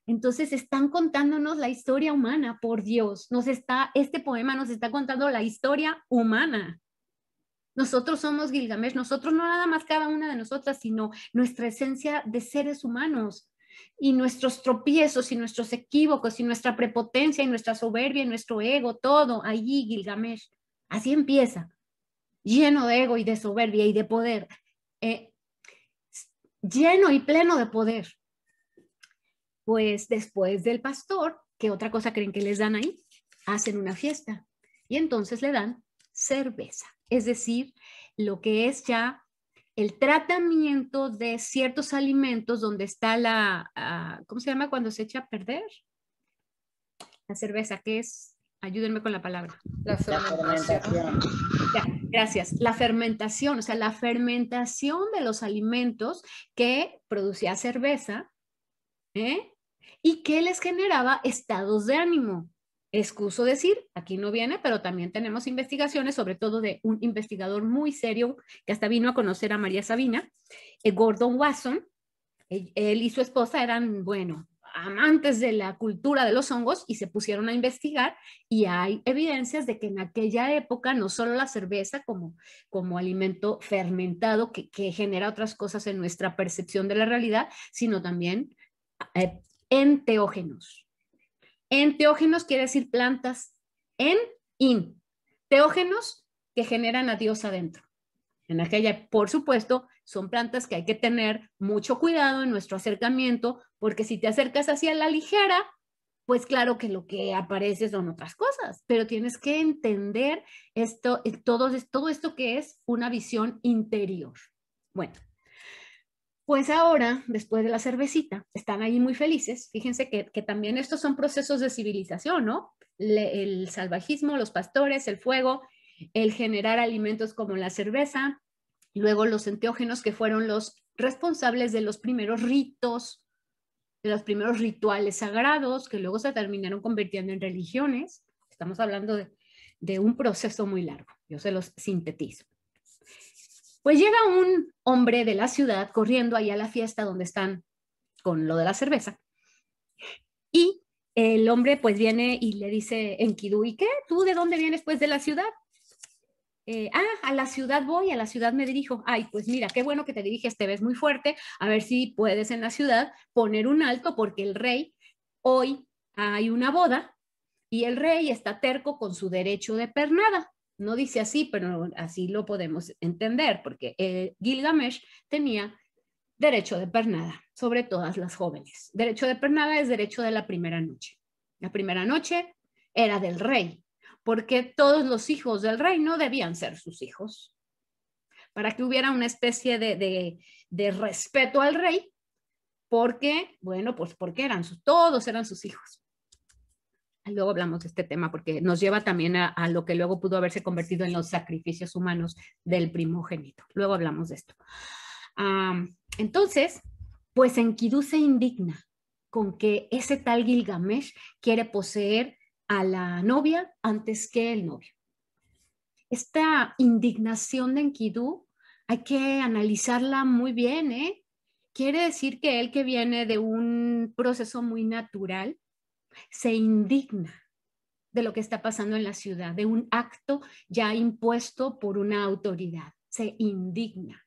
entonces están contándonos la historia humana, por Dios, nos está este poema nos está contando la historia humana. Nosotros somos Gilgamesh, nosotros no nada más cada una de nosotras, sino nuestra esencia de seres humanos y nuestros tropiezos y nuestros equívocos y nuestra prepotencia y nuestra soberbia y nuestro ego, todo allí Gilgamesh. Así empieza, lleno de ego y de soberbia y de poder, eh, lleno y pleno de poder pues después del pastor, ¿qué otra cosa creen que les dan ahí? Hacen una fiesta y entonces le dan cerveza, es decir, lo que es ya el tratamiento de ciertos alimentos donde está la, ah, ¿cómo se llama cuando se echa a perder? La cerveza, que es? Ayúdenme con la palabra. La fermentación. gracias. La fermentación, o sea, la fermentación de los alimentos que producía cerveza, ¿eh? y que les generaba estados de ánimo. Excuso decir, aquí no viene, pero también tenemos investigaciones, sobre todo de un investigador muy serio que hasta vino a conocer a María Sabina, eh, Gordon Wasson. él y su esposa eran, bueno, amantes de la cultura de los hongos y se pusieron a investigar y hay evidencias de que en aquella época no solo la cerveza como, como alimento fermentado que, genera otras cosas en nuestra percepción de la realidad, sino también eh, en teógenos quiere decir plantas en, in. Teógenos que generan a Dios adentro. En aquella, por supuesto, son plantas que hay que tener mucho cuidado en nuestro acercamiento, porque si te acercas hacia la ligera, pues claro que lo que aparece son otras cosas, pero tienes que entender esto, eh, todo, todo esto que es una visión interior. Bueno, pues ahora, después de la cervecita, están ahí muy felices. Fíjense que, también estos son procesos de civilización, ¿no? el salvajismo, los pastores, el fuego, el generar alimentos como la cerveza, luego los enteógenos que fueron los responsables de los primeros ritos, de los primeros rituales sagrados que luego se terminaron convirtiendo en religiones. Estamos hablando de, de un proceso muy largo. Yo se los sintetizo. Pues llega un hombre de la ciudad corriendo ahí a la fiesta donde están con lo de la cerveza. Y el hombre pues viene y le dice en ¿y qué? ¿Tú de dónde vienes pues de la ciudad? Eh, ah, a la ciudad voy, a la ciudad me dirijo. Ay, pues mira, qué bueno que te diriges, te ves muy fuerte. A ver si puedes en la ciudad poner un alto porque el rey, hoy hay una boda y el rey está terco con su derecho de pernada. No dice así, pero así lo podemos entender, porque eh, Gilgamesh tenía derecho de pernada sobre todas las jóvenes. Derecho de pernada es derecho de la primera noche. La primera noche era del rey, porque todos los hijos del rey no debían ser sus hijos. Para que hubiera una especie de, de, de respeto al rey, porque, bueno, pues porque eran sus, todos eran sus hijos. Luego hablamos de este tema porque nos lleva también a, lo que luego pudo haberse convertido en los sacrificios humanos del primogénito. Luego hablamos de esto. entonces, pues Enkidu se indigna con que ese tal Gilgamesh quiere poseer a la novia antes que el novio. Esta indignación de Enkidu hay que analizarla muy bien, ¿eh? Quiere decir que él que viene de un proceso muy natural, se indigna de lo que está pasando en la ciudad, de un acto ya impuesto por una autoridad, se indigna.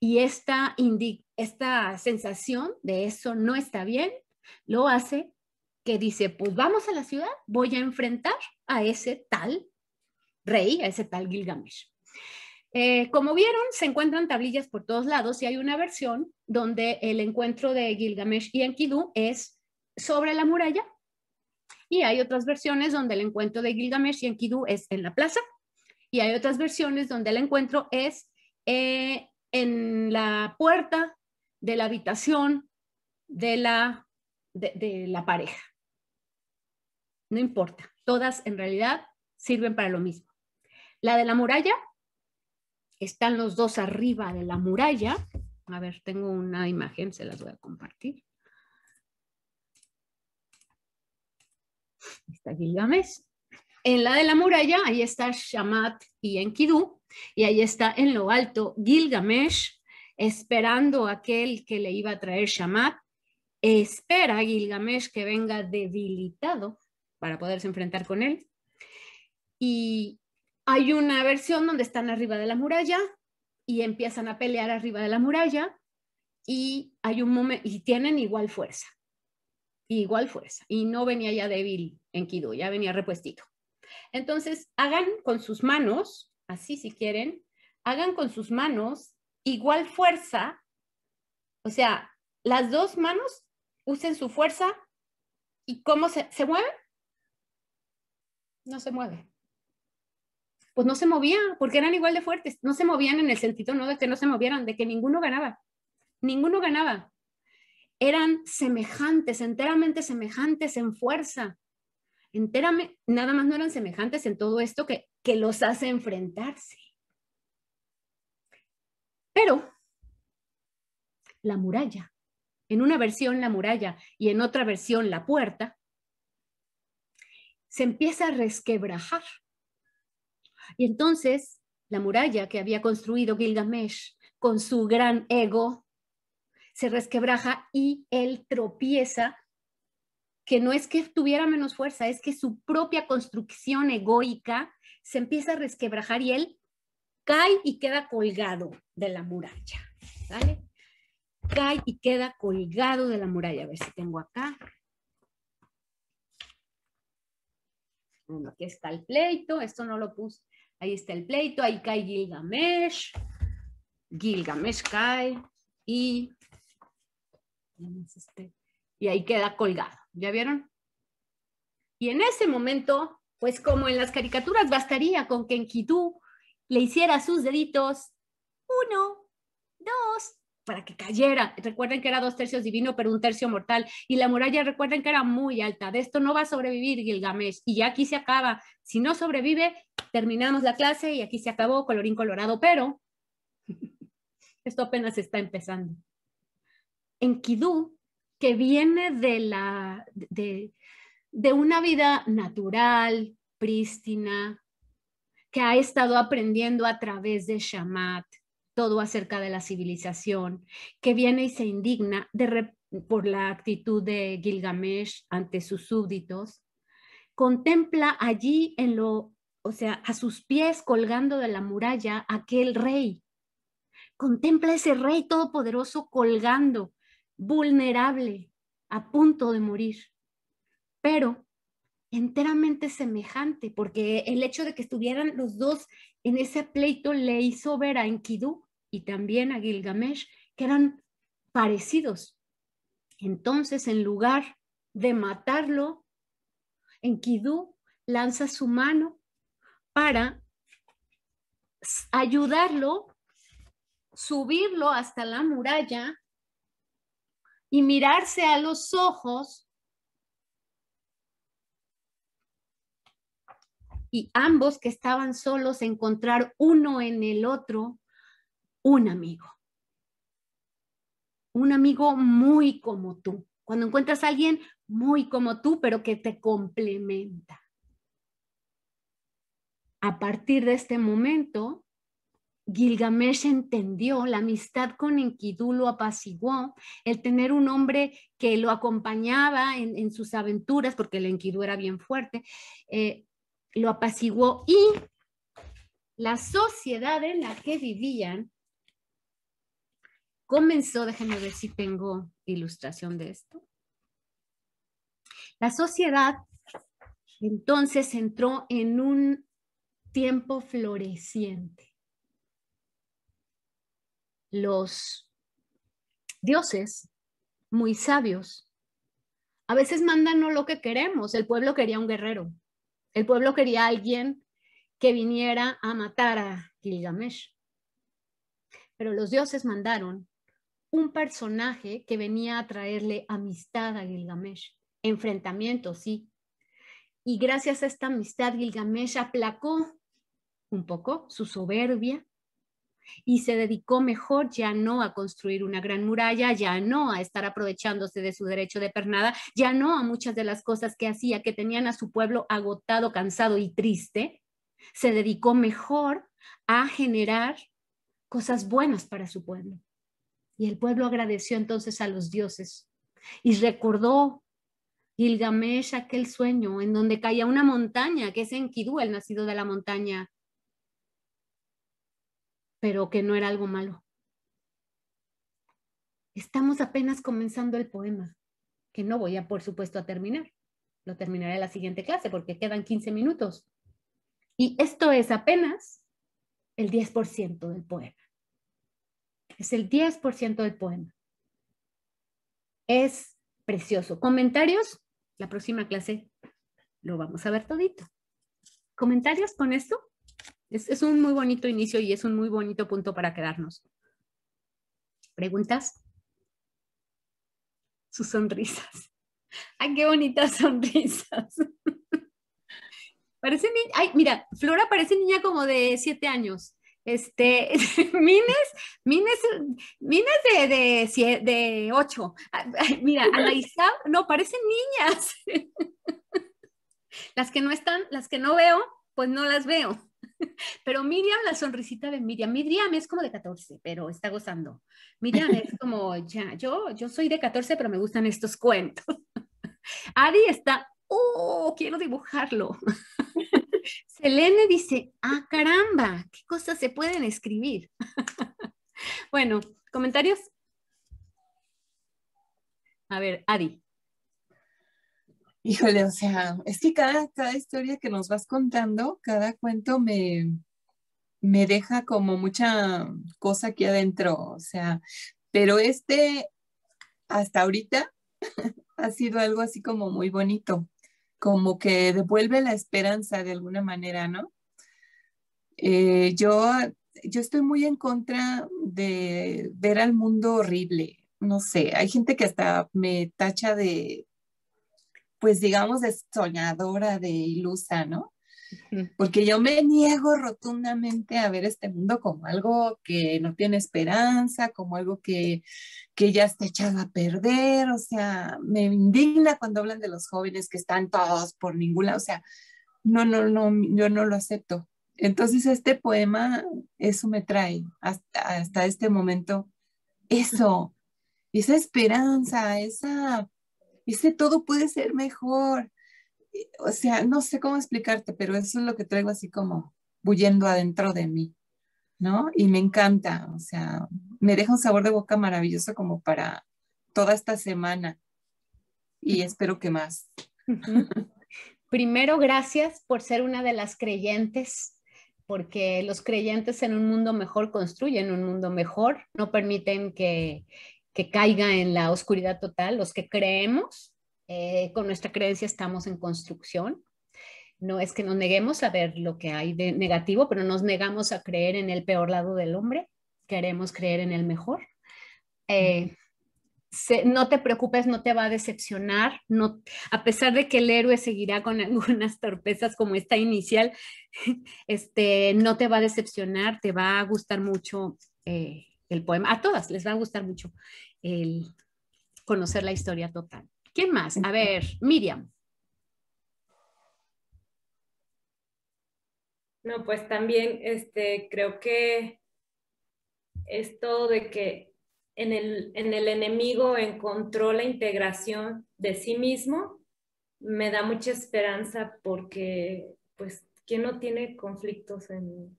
Y esta, esta sensación de eso no está bien lo hace que dice, pues vamos a la ciudad, voy a enfrentar a ese tal rey, a ese tal Gilgamesh. Eh, como vieron, se encuentran tablillas por todos lados y hay una versión donde el encuentro de Gilgamesh y Enkidu es sobre la muralla y hay otras versiones donde el encuentro de Gilgamesh y Enkidu es en la plaza. Y hay otras versiones donde el encuentro es eh, en la puerta de la habitación de la, de la pareja. No importa, todas en realidad sirven para lo mismo. La de la muralla, están los dos arriba de la muralla. A ver, tengo una imagen, se las voy a compartir. está Gilgamesh. En la de la muralla, ahí está Shamat y Enkidu, y ahí está en lo alto Gilgamesh, esperando a aquel que le iba a traer Shamat. Espera a Gilgamesh que venga debilitado para poderse enfrentar con él. Y hay una versión donde están arriba de la muralla y empiezan a pelear arriba de la muralla y hay un momento y tienen igual fuerza igual fuerza. Y no venía ya débil en Kido, ya venía repuestito. Entonces, hagan con sus manos, así si quieren, hagan con sus manos igual fuerza. O sea, las dos manos usen su fuerza y cómo se, se No se mueve. Pues no se movía, porque eran igual de fuertes. No se movían en el sentido no de que no se movieran, de que ninguno ganaba. Ninguno ganaba eran semejantes, enteramente semejantes en fuerza. enteramente nada más no eran semejantes en todo esto que, que los hace enfrentarse. Pero la muralla, en una versión la muralla y en otra versión la puerta, se empieza a resquebrajar. Y entonces la muralla que había construido Gilgamesh con su gran ego, se resquebraja y él tropieza, que no es que tuviera menos fuerza, es que su propia construcción egoica se empieza a resquebrajar y él cae y queda colgado de la muralla, ¿vale? Cae y queda colgado de la muralla. A ver si tengo acá. Bueno, aquí está el pleito, esto no lo puse. Ahí está el pleito, ahí cae Gilgamesh. Gilgamesh cae y este, y ahí queda colgado. ¿Ya vieron? Y en ese momento, pues como en las caricaturas, bastaría con que Enkidu le hiciera sus deditos, uno, dos, para que cayera. Recuerden que era dos tercios divino, pero un tercio mortal. Y la muralla, recuerden que era muy alta. De esto no va a sobrevivir Gilgamesh. Y ya aquí se acaba. Si no sobrevive, terminamos la clase y aquí se acabó, colorín colorado. Pero esto apenas está empezando. Enkidu, que viene de, la, de, una vida natural, prístina, que ha estado aprendiendo a través de Shamat, todo acerca de la civilización, que viene y se indigna por la actitud de Gilgamesh ante sus súbditos, contempla allí en lo, o sea, a sus pies colgando de la muralla aquel rey. Contempla ese rey todopoderoso colgando vulnerable, a punto de morir, pero enteramente semejante, porque el hecho de que estuvieran los dos en ese pleito le hizo ver a Enkidu y también a Gilgamesh que eran parecidos. Entonces, en lugar de matarlo, Enkidu lanza su mano para ayudarlo, subirlo hasta la muralla y mirarse a los ojos y ambos que estaban solos encontrar uno en el otro un amigo. Un amigo muy como tú. Cuando encuentras a alguien muy como tú, pero que te complementa. A partir de este momento, Gilgamesh entendió, la amistad con Enkidu lo apaciguó, el tener un hombre que lo acompañaba en, sus aventuras, porque el Enkidu era bien fuerte, eh, lo apaciguó y la sociedad en la que vivían comenzó, déjenme ver si tengo ilustración de esto. La sociedad entonces entró en un tiempo floreciente los dioses muy sabios a veces mandan no lo que queremos. El pueblo quería un guerrero. El pueblo quería alguien que viniera a matar a Gilgamesh. Pero los dioses mandaron un personaje que venía a traerle amistad a Gilgamesh, enfrentamiento, sí. Y gracias a esta amistad, Gilgamesh aplacó un poco su soberbia, y se dedicó mejor ya no a construir una gran muralla, ya no a estar aprovechándose de su derecho de pernada, ya no a muchas de las cosas que hacía que tenían a su pueblo agotado, cansado y triste, se dedicó mejor a generar cosas buenas para su pueblo. Y el pueblo agradeció entonces a los dioses y recordó Gilgamesh aquel sueño en donde caía una montaña, que es Enkidu, el nacido de la montaña pero que no era algo malo. Estamos apenas comenzando el poema, que no voy a, por supuesto, a terminar. Lo terminaré en la siguiente clase porque quedan 15 minutos. Y esto es apenas el 10% del poema. Es el 10% del poema. Es precioso. ¿Comentarios? La próxima clase lo vamos a ver todito. ¿Comentarios con esto? Es, un muy bonito inicio y es un muy bonito punto para quedarnos. ¿Preguntas? Sus sonrisas. ¡Ay, qué bonitas sonrisas! Parece niña, ay, mira, Flora parece niña como de siete años. Este, Mines, Mines, Mines de, de, de ocho. mira, no, parecen niñas. Las que no están, las que no veo, pues no las veo. Pero Miriam, la sonrisita de Miriam, Miriam es como de 14, pero está gozando. Miriam es como, ya, yo, yo soy de 14, pero me gustan estos cuentos. Adi está, oh, quiero dibujarlo. Selene dice, ah, caramba, qué cosas se pueden escribir. bueno, comentarios. A ver, Adi. Híjole, o sea, es que cada, historia que nos vas contando, cada cuento me, me deja como mucha cosa aquí adentro, o sea, pero este hasta ahorita ha sido algo así como muy bonito, como que devuelve la esperanza de alguna manera, ¿no? Eh, yo, yo estoy muy en contra de ver al mundo horrible, no sé, hay gente que hasta me tacha de pues digamos, de soñadora, de ilusa, ¿no? Porque yo me niego rotundamente a ver este mundo como algo que no tiene esperanza, como algo que, que ya está echado a perder. O sea, me indigna cuando hablan de los jóvenes que están todos por ninguna. O sea, no, no, no, yo no lo acepto. Entonces este poema, eso me trae hasta, hasta este momento, eso, esa esperanza, esa y todo puede ser mejor. Eh, o sea, no sé cómo explicarte, pero eso es lo que traigo así como bullendo adentro de mí, ¿no? Y me encanta, o sea, me deja un sabor de boca maravilloso como para toda esta semana y espero que más. Primero, gracias por ser una de las creyentes, porque los creyentes en un mundo mejor construyen un mundo mejor, no permiten que, que caiga en la oscuridad total, los que creemos, eh, con nuestra creencia estamos en construcción. No es que nos neguemos a ver lo que hay de negativo, pero nos negamos a creer en el peor lado del hombre, queremos creer en el mejor. Eh, no te preocupes, no te va a decepcionar, no, a pesar de que el héroe seguirá con algunas torpezas como esta inicial, este, no te va a decepcionar, te va a gustar mucho eh, el poema. A todas les va a gustar mucho el conocer la historia total. ¿Quién más? A ver, Miriam. No, pues también este, creo que esto de que en el, en el enemigo encontró la integración de sí mismo me da mucha esperanza porque, pues, ¿quién no tiene conflictos? En...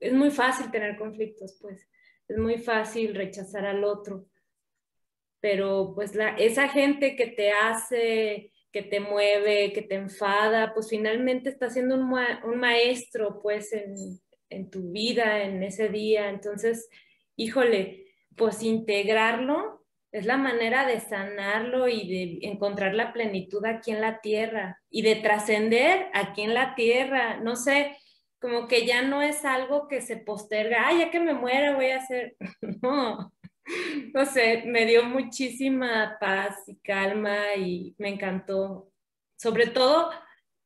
Es muy fácil tener conflictos, pues es muy fácil rechazar al otro, pero pues la, esa gente que te hace, que te mueve, que te enfada, pues finalmente está siendo un, maestro pues en, en tu vida, en ese día. Entonces, híjole, pues integrarlo es la manera de sanarlo y de encontrar la plenitud aquí en la tierra y de trascender aquí en la tierra. No sé, como que ya no es algo que se posterga, ay, ya que me muera voy a hacer, no, no sé, me dio muchísima paz y calma y me encantó, sobre todo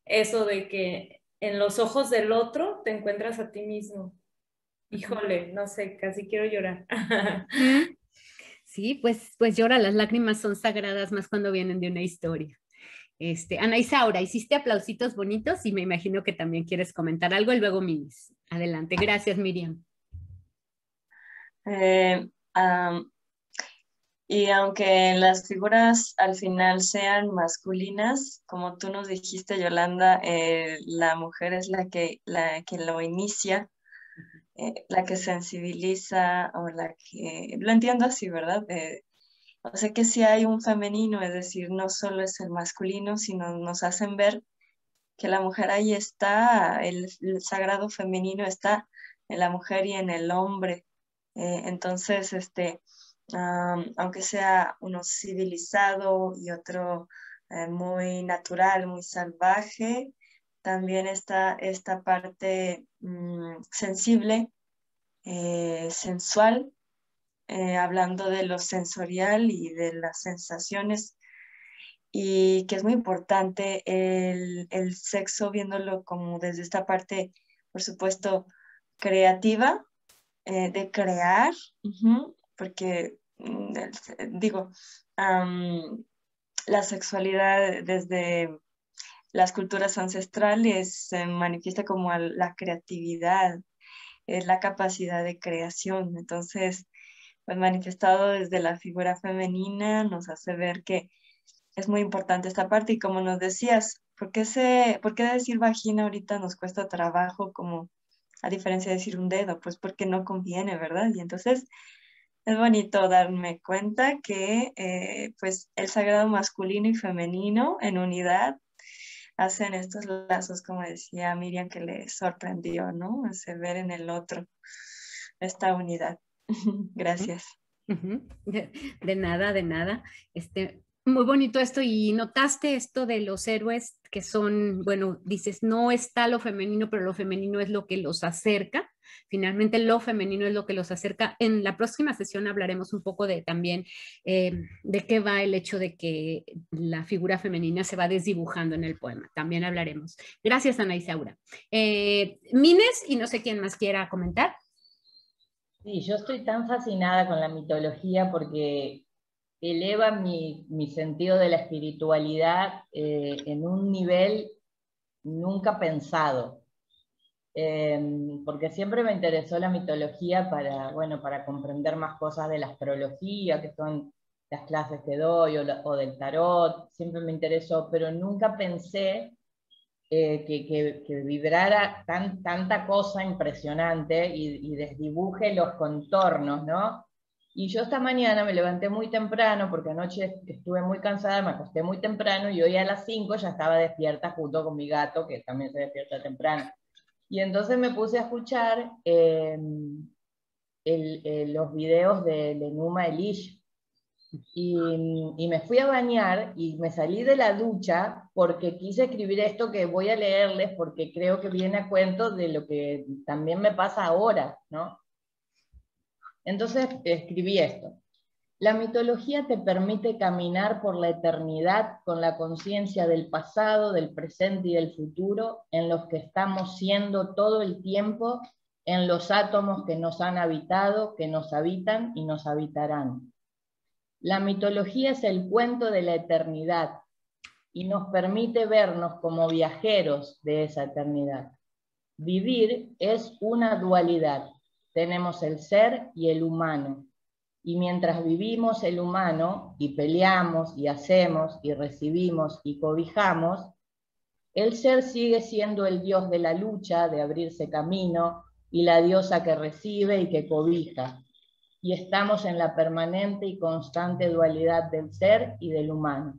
eso de que en los ojos del otro te encuentras a ti mismo. Híjole, no sé, casi quiero llorar. Sí, pues, pues llora, las lágrimas son sagradas más cuando vienen de una historia. Este, Ana Isaura, hiciste aplausitos bonitos y me imagino que también quieres comentar algo y luego Minis. Adelante, gracias Miriam. Eh, y aunque las figuras al final sean masculinas, como tú nos dijiste, Yolanda, eh, la mujer es la que, la que lo inicia, eh, la que sensibiliza o la que... Lo entiendo así, ¿verdad? O sea que si hay un femenino, es decir, no solo es el masculino, sino nos hacen ver que la mujer ahí está, el, sagrado femenino está en la mujer y en el hombre. Eh, entonces, este, aunque sea uno civilizado y otro eh, muy natural, muy salvaje, también está esta parte mm, sensible, eh, sensual, eh, hablando de lo sensorial y de las sensaciones y que es muy importante el, sexo viéndolo como desde esta parte, por supuesto, creativa, eh, de crear, porque mm, digo, la sexualidad desde las culturas ancestrales se eh, manifiesta como la creatividad, es la capacidad de creación. Entonces, pues, manifestado desde la figura femenina, nos hace ver que es muy importante esta parte y como nos decías, ¿por qué, decir vagina ahorita nos cuesta trabajo como a diferencia de decir un dedo? Pues porque no conviene, ¿verdad? Y entonces es bonito darme cuenta que eh, pues el sagrado masculino y femenino en unidad hacen estos lazos, como decía Miriam, que le sorprendió, ¿no? Se ver en el otro esta unidad. Gracias. de, nada, de nada. Este, muy bonito esto y notaste esto de los héroes que son, bueno, dices, no está lo femenino, pero lo femenino es lo que los acerca. Finalmente, lo femenino es lo que los acerca. En la próxima sesión hablaremos un poco de también eh, de qué va el hecho de que la figura femenina se va desdibujando en el poema. También hablaremos. Gracias, Ana Isaura. Eh, Mines y no sé quién más quiera comentar. Sí, yo estoy tan fascinada con la mitología porque eleva mi, mi sentido de la espiritualidad eh, en un nivel nunca pensado. Em, porque siempre me interesó la mitología para, bueno, para comprender más cosas de la astrología, que son las clases que doy, o, o del tarot, siempre me interesó, pero nunca pensé eh, que, vibrara tan, tanta cosa impresionante y, desdibuje los contornos, ¿no? Y yo esta mañana me levanté muy temprano porque anoche estuve muy cansada, me acosté muy temprano y hoy a las 5 ya estaba despierta junto con mi gato que también se despierta temprano. Y entonces me puse a escuchar eh, eh, los videos de Lenuma Elish, y, me fui a bañar y me salí de la ducha porque quise escribir esto que voy a leerles porque creo que viene a cuento de lo que también me pasa ahora, ¿no? Entonces escribí esto. La mitología te permite caminar por la eternidad con la conciencia del pasado, del presente y del futuro en los que estamos siendo todo el tiempo en los átomos que nos han habitado, que nos habitan y nos habitarán la mitología es el cuento de la eternidad y nos permite vernos como viajeros de esa eternidad. Vivir es una dualidad. Tenemos el ser y el humano. Y mientras vivimos el humano y peleamos y hacemos y recibimos y cobijamos, el ser sigue siendo el dios de la lucha, de abrirse camino, y la diosa que recibe y que cobija y estamos en la permanente y constante dualidad del ser y del humano.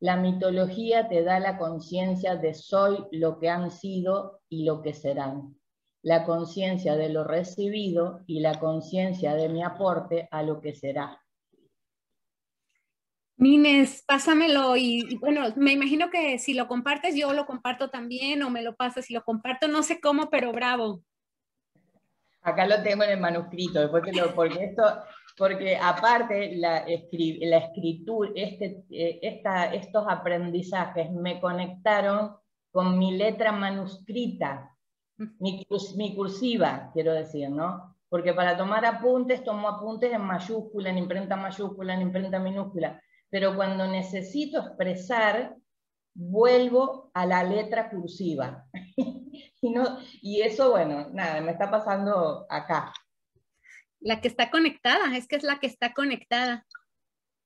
La mitología te da la conciencia de soy lo que han sido y lo que serán, la conciencia de lo recibido y la conciencia de mi aporte a lo que será. Mines, pásamelo y, y, bueno, me imagino que si lo compartes yo lo comparto también o me lo pasas y lo comparto, no sé cómo, pero bravo. Acá lo tengo en el manuscrito, después lo, porque esto, porque aparte la, escritura, este, eh, esta, estos aprendizajes me conectaron con mi letra manuscrita, mi, mi cursiva, quiero decir, ¿no? Porque para tomar apuntes tomo apuntes en mayúscula, en imprenta mayúscula, en imprenta minúscula, pero cuando necesito expresar, vuelvo a la letra cursiva. y, y eso, bueno, nada, me está pasando acá. La que está conectada, es que es la que está conectada.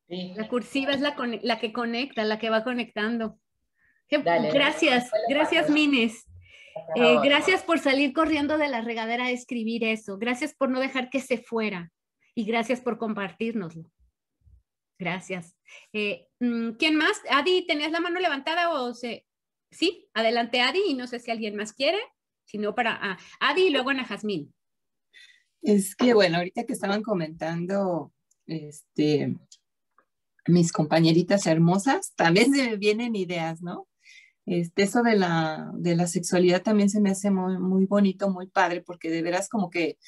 La cursiva es la, la, que conecta, la que va conectando. gracias, gracias Mines. Eh, gracias por salir corriendo de la regadera a escribir eso. Gracias por no dejar que se fuera. Y gracias por compartirnoslo. Gracias. Eh, mm, ¿Quién más? Adi, ¿tenías la mano levantada o se... Sí, adelante Adi y no sé si alguien más quiere, sino para ah, Adi y luego Ana Jazmín. Es que bueno, ahorita que estaban comentando este, mis compañeritas hermosas, también se me vienen ideas, ¿no? Este, eso de la, sexualidad también se me hace muy bonito, muy padre, porque de veras como que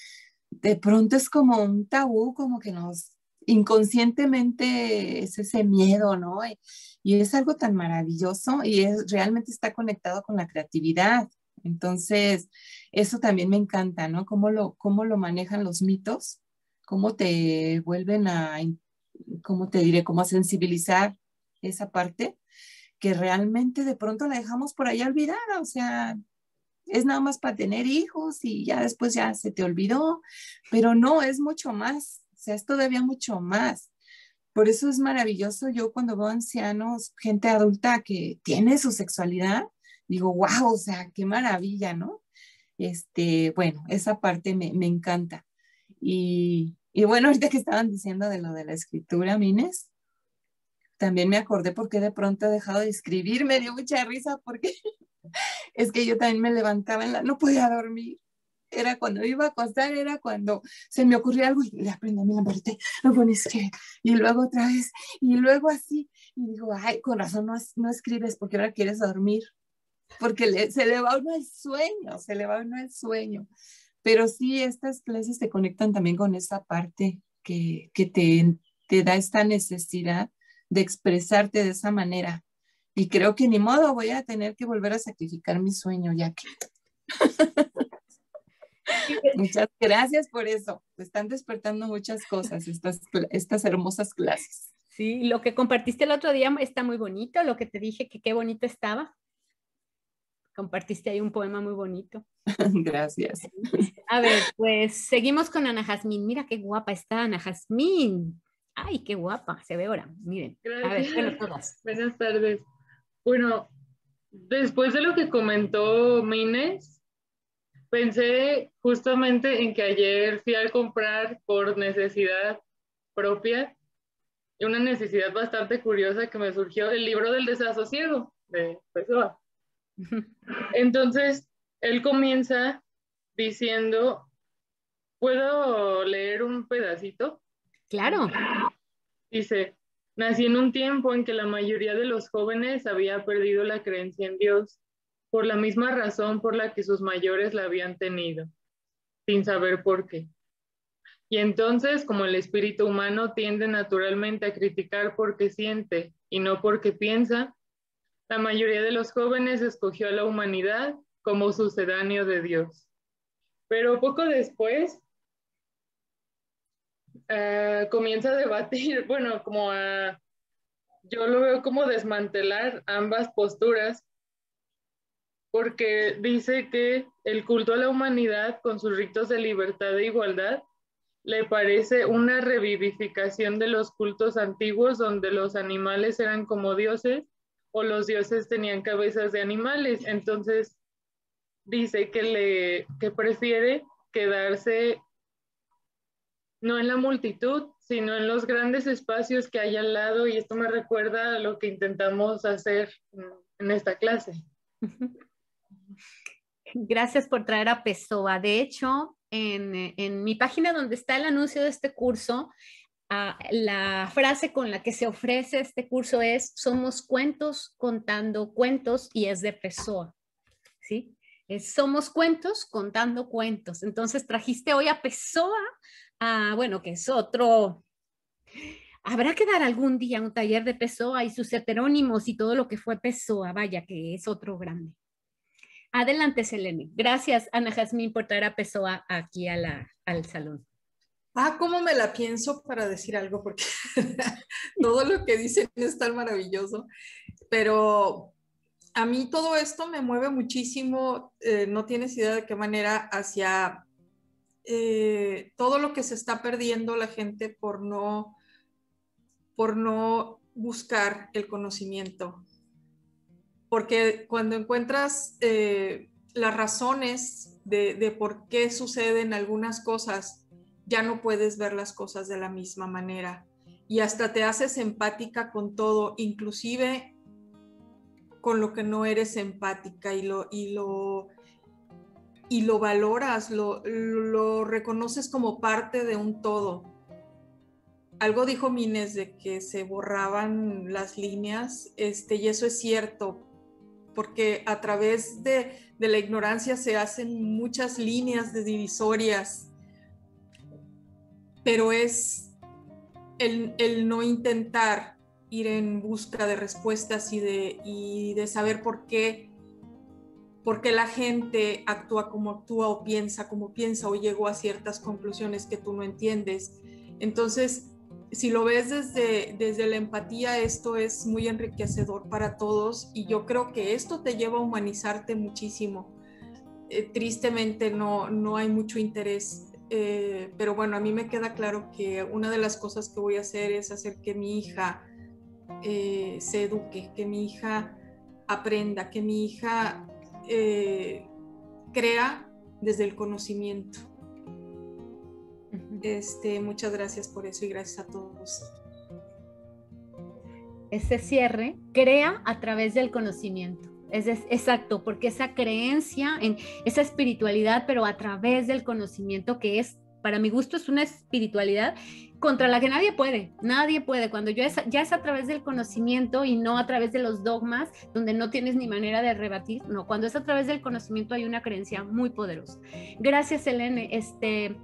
de pronto es como un tabú, como que nos inconscientemente es ese miedo, ¿no? Y, es algo tan maravilloso y es, realmente está conectado con la creatividad. Entonces, eso también me encanta, ¿no? Cómo lo, cómo lo manejan los mitos, cómo te vuelven a, cómo te diré, cómo a sensibilizar esa parte que realmente de pronto la dejamos por ahí olvidada, o sea, es nada más para tener hijos y ya después ya se te olvidó, pero no, es mucho más, o sea, es todavía mucho más. Por eso es maravilloso yo cuando veo ancianos, gente adulta que tiene su sexualidad, digo, wow, o sea, qué maravilla, ¿no? Este, bueno, esa parte me, encanta. Y, y, bueno, ahorita que estaban diciendo de lo de la escritura, Mines, también me acordé porque de pronto he dejado de escribir, me dio mucha risa porque es que yo también me levantaba en la, no podía dormir era cuando iba a acostar, era cuando se me ocurrió algo y le aprendí a mi lamparita, lo pones que, y luego otra vez, y luego así, y digo, ay, con razón no, no escribes porque ahora quieres dormir, porque se le va uno el sueño, se le va uno el sueño. Pero sí, estas clases te conectan también con esa parte que, que te, te da esta necesidad de expresarte de esa manera. Y creo que ni modo voy a tener que volver a sacrificar mi sueño, ya que. Muchas gracias por eso. están despertando muchas cosas estas, estas hermosas clases. Sí, lo que compartiste el otro día está muy bonito, lo que te dije que qué bonito estaba. Compartiste ahí un poema muy bonito. Gracias. A ver, pues seguimos con Ana Jazmín. Mira qué guapa está Ana Jazmín. Ay, qué guapa, se ve ahora. Miren. Gracias. A Buenas tardes. Bueno, después de lo que comentó Mines, Pensé justamente en que ayer fui a comprar por necesidad propia y una necesidad bastante curiosa que me surgió el libro del desasosiego de Pessoa. Entonces, él comienza diciendo, ¿puedo leer un pedacito? Claro. Dice, nací en un tiempo en que la mayoría de los jóvenes había perdido la creencia en Dios por la misma razón por la que sus mayores la habían tenido, sin saber por qué. Y entonces, como el espíritu humano tiende naturalmente a criticar porque siente y no porque piensa, la mayoría de los jóvenes escogió a la humanidad como sucedáneo de Dios. Pero poco después eh, comienza a debatir, bueno, como a, yo lo veo como desmantelar ambas posturas porque dice que el culto a la humanidad con sus ritos de libertad e igualdad le parece una revivificación de los cultos antiguos donde los animales eran como dioses o los dioses tenían cabezas de animales. Entonces dice que, le, que prefiere quedarse no en la multitud, sino en los grandes espacios que hay al lado y esto me recuerda a lo que intentamos hacer en esta clase. Gracias por traer a Pessoa. De hecho, en, mi página donde está el anuncio de este curso, ah, la frase con la que se ofrece este curso es somos cuentos contando cuentos y es de Pessoa, ¿sí? somos cuentos contando cuentos. Entonces trajiste hoy a Pessoa, ah, bueno, que es otro... Habrá que dar algún día un taller de Pessoa y sus heterónimos y todo lo que fue Pessoa, vaya que es otro grande. Adelante, Selene. Gracias, Ana Jazmín, por traer a Pessoa aquí al salón. Ah, ¿cómo me la pienso para decir algo? Porque todo lo que dicen es tan maravilloso. Pero a mí todo esto me mueve muchísimo, eh, no tienes idea de qué manera, hacia eh, todo lo que se está perdiendo la gente por no, por no buscar el conocimiento, porque cuando encuentras eh, las razones de, por qué suceden algunas cosas, ya no puedes ver las cosas de la misma manera y hasta te haces empática con todo, inclusive con lo que no eres empática y lo, y lo, y lo valoras, lo, lo reconoces como parte de un todo. Algo dijo Mines de que se borraban las líneas, este, y eso es cierto, porque a través de, la ignorancia se hacen muchas líneas de divisorias, pero es el, no intentar ir en busca de respuestas y de, de saber por qué, por qué la gente actúa como actúa o piensa como piensa o llegó a ciertas conclusiones que tú no entiendes. Entonces, si lo ves desde, desde la empatía, esto es muy enriquecedor para todos y yo creo que esto te lleva a humanizarte muchísimo. Eh, tristemente no, hay mucho interés, eh, pero bueno, a mí me queda claro que una de las cosas que voy a hacer es hacer que mi hija eh, se eduque, que mi hija aprenda, que mi hija crea desde el conocimiento este, muchas gracias por eso y gracias a todos. ese cierre crea a través del conocimiento. Es, exacto, porque esa creencia en esa espiritualidad, pero a través del conocimiento que es, para mi gusto, es una espiritualidad contra la que nadie puede, nadie puede. Cuando yo ya es a través del conocimiento y no a través de los dogmas, donde no tienes ni manera de rebatir, no, cuando es a través del conocimiento hay una creencia muy poderosa. Gracias, Elena. Este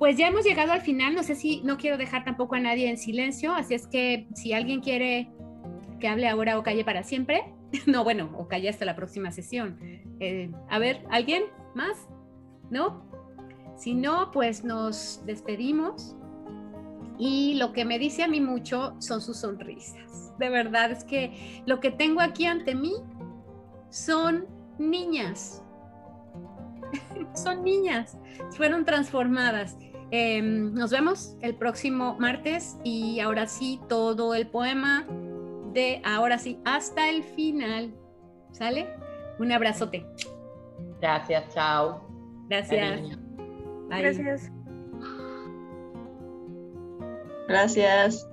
pues ya hemos llegado al final. No sé si no quiero dejar tampoco a nadie en silencio, así es que si alguien quiere que hable ahora o calle para siempre, no, bueno, o calle hasta la próxima sesión. Eh, a ver, ¿alguien más? ¿No? Si no, pues nos despedimos. Y lo que me dice a mí mucho son sus sonrisas. De verdad es que lo que tengo aquí ante mí son niñas. son niñas. Fueron transformadas. Em, nos vemos el próximo martes y ahora sí, todo el poema de ahora sí hasta el final. ¿Sale? Un abrazote. Gracias, chao. Gracias. Gracias. Gracias.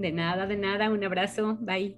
De nada, de nada. Un abrazo. Bye.